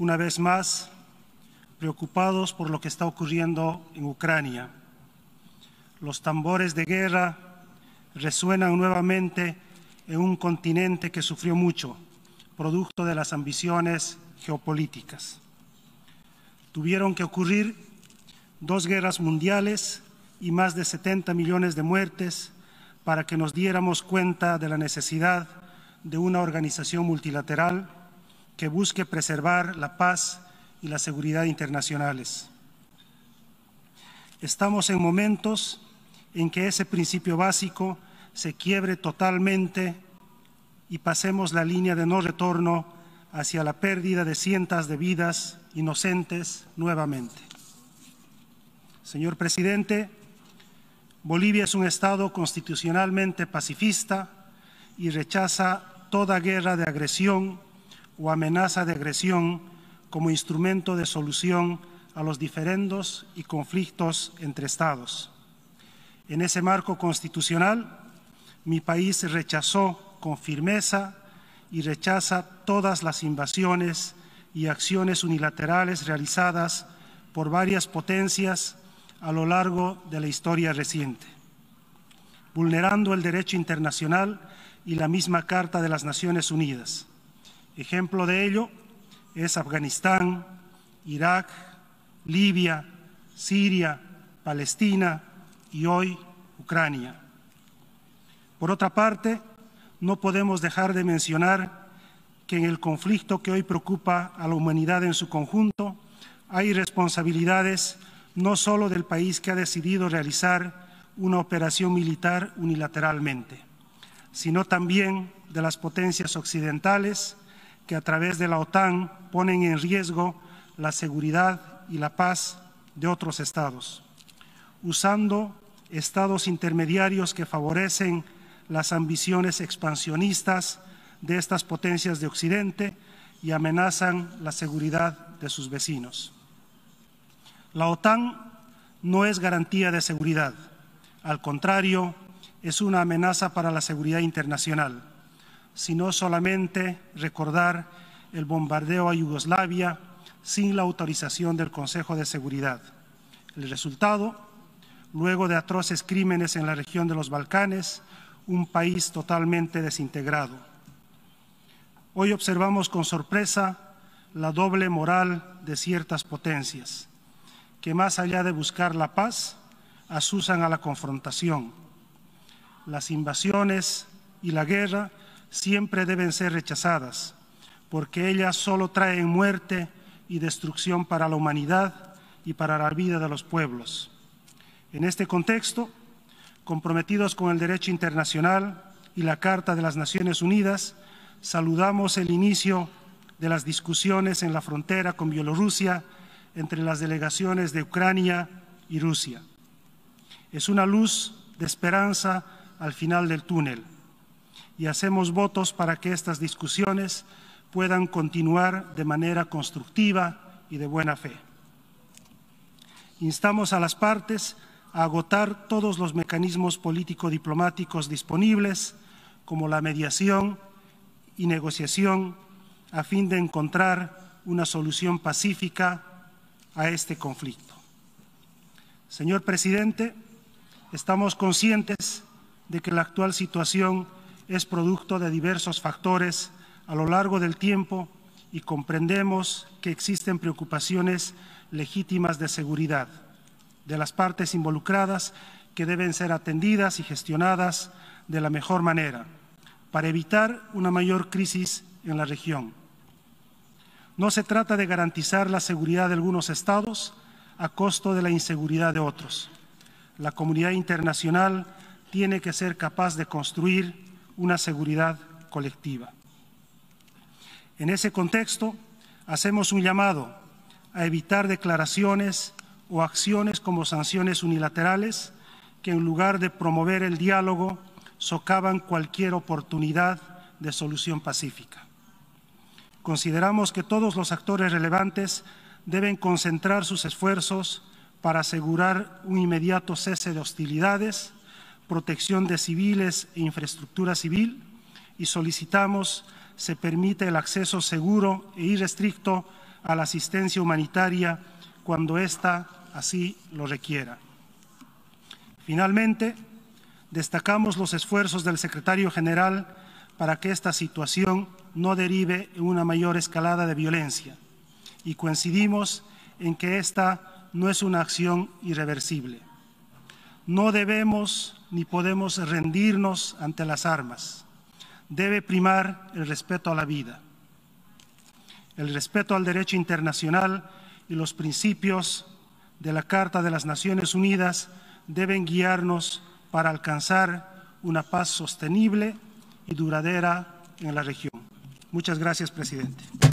una vez más preocupados por lo que está ocurriendo en Ucrania. Los tambores de guerra resuenan nuevamente en un continente que sufrió mucho, producto de las ambiciones geopolíticas. Tuvieron que ocurrir dos guerras mundiales y más de 70 millones de muertes para que nos diéramos cuenta de la necesidad de una organización multilateral que busque preservar la paz y la seguridad internacionales. Estamos en momentos en que ese principio básico se quiebre totalmente y pasemos la línea de no retorno hacia la pérdida de cientos de vidas inocentes nuevamente. Señor presidente, Bolivia es un Estado constitucionalmente pacifista y rechaza toda guerra de agresión o amenaza de agresión como instrumento de solución a los diferendos y conflictos entre Estados. En ese marco constitucional, mi país rechazó con firmeza y rechaza todas las invasiones y acciones unilaterales realizadas por varias potencias a lo largo de la historia reciente, vulnerando el derecho internacional y la misma Carta de las Naciones Unidas. Ejemplo de ello es Afganistán, Irak, Libia, Siria, Palestina y hoy Ucrania. Por otra parte, no podemos dejar de mencionar que en el conflicto que hoy preocupa a la humanidad en su conjunto hay responsabilidades no solo del país que ha decidido realizar una operación militar unilateralmente, sino también de las potencias occidentales, que a través de la OTAN ponen en riesgo la seguridad y la paz de otros estados, usando estados intermediarios que favorecen las ambiciones expansionistas de estas potencias de Occidente y amenazan la seguridad de sus vecinos. La OTAN no es garantía de seguridad, al contrario, es una amenaza para la seguridad internacional sino solamente recordar el bombardeo a Yugoslavia sin la autorización del Consejo de Seguridad. El resultado, luego de atroces crímenes en la región de los Balcanes, un país totalmente desintegrado. Hoy observamos con sorpresa la doble moral de ciertas potencias, que más allá de buscar la paz, asusan a la confrontación. Las invasiones y la guerra siempre deben ser rechazadas, porque ellas solo traen muerte y destrucción para la humanidad y para la vida de los pueblos. En este contexto, comprometidos con el derecho internacional y la Carta de las Naciones Unidas, saludamos el inicio de las discusiones en la frontera con Bielorrusia entre las delegaciones de Ucrania y Rusia. Es una luz de esperanza al final del túnel y hacemos votos para que estas discusiones puedan continuar de manera constructiva y de buena fe. Instamos a las partes a agotar todos los mecanismos político-diplomáticos disponibles, como la mediación y negociación, a fin de encontrar una solución pacífica a este conflicto. Señor presidente, estamos conscientes de que la actual situación es producto de diversos factores a lo largo del tiempo y comprendemos que existen preocupaciones legítimas de seguridad de las partes involucradas que deben ser atendidas y gestionadas de la mejor manera para evitar una mayor crisis en la región. No se trata de garantizar la seguridad de algunos estados a costo de la inseguridad de otros. La comunidad internacional tiene que ser capaz de construir una seguridad colectiva. En ese contexto, hacemos un llamado a evitar declaraciones o acciones como sanciones unilaterales que en lugar de promover el diálogo socavan cualquier oportunidad de solución pacífica. Consideramos que todos los actores relevantes deben concentrar sus esfuerzos para asegurar un inmediato cese de hostilidades protección de civiles e infraestructura civil y solicitamos se permite el acceso seguro e irrestricto a la asistencia humanitaria cuando ésta así lo requiera. Finalmente, destacamos los esfuerzos del secretario general para que esta situación no derive en una mayor escalada de violencia y coincidimos en que esta no es una acción irreversible. No debemos ni podemos rendirnos ante las armas. Debe primar el respeto a la vida, el respeto al derecho internacional y los principios de la Carta de las Naciones Unidas deben guiarnos para alcanzar una paz sostenible y duradera en la región. Muchas gracias, presidente.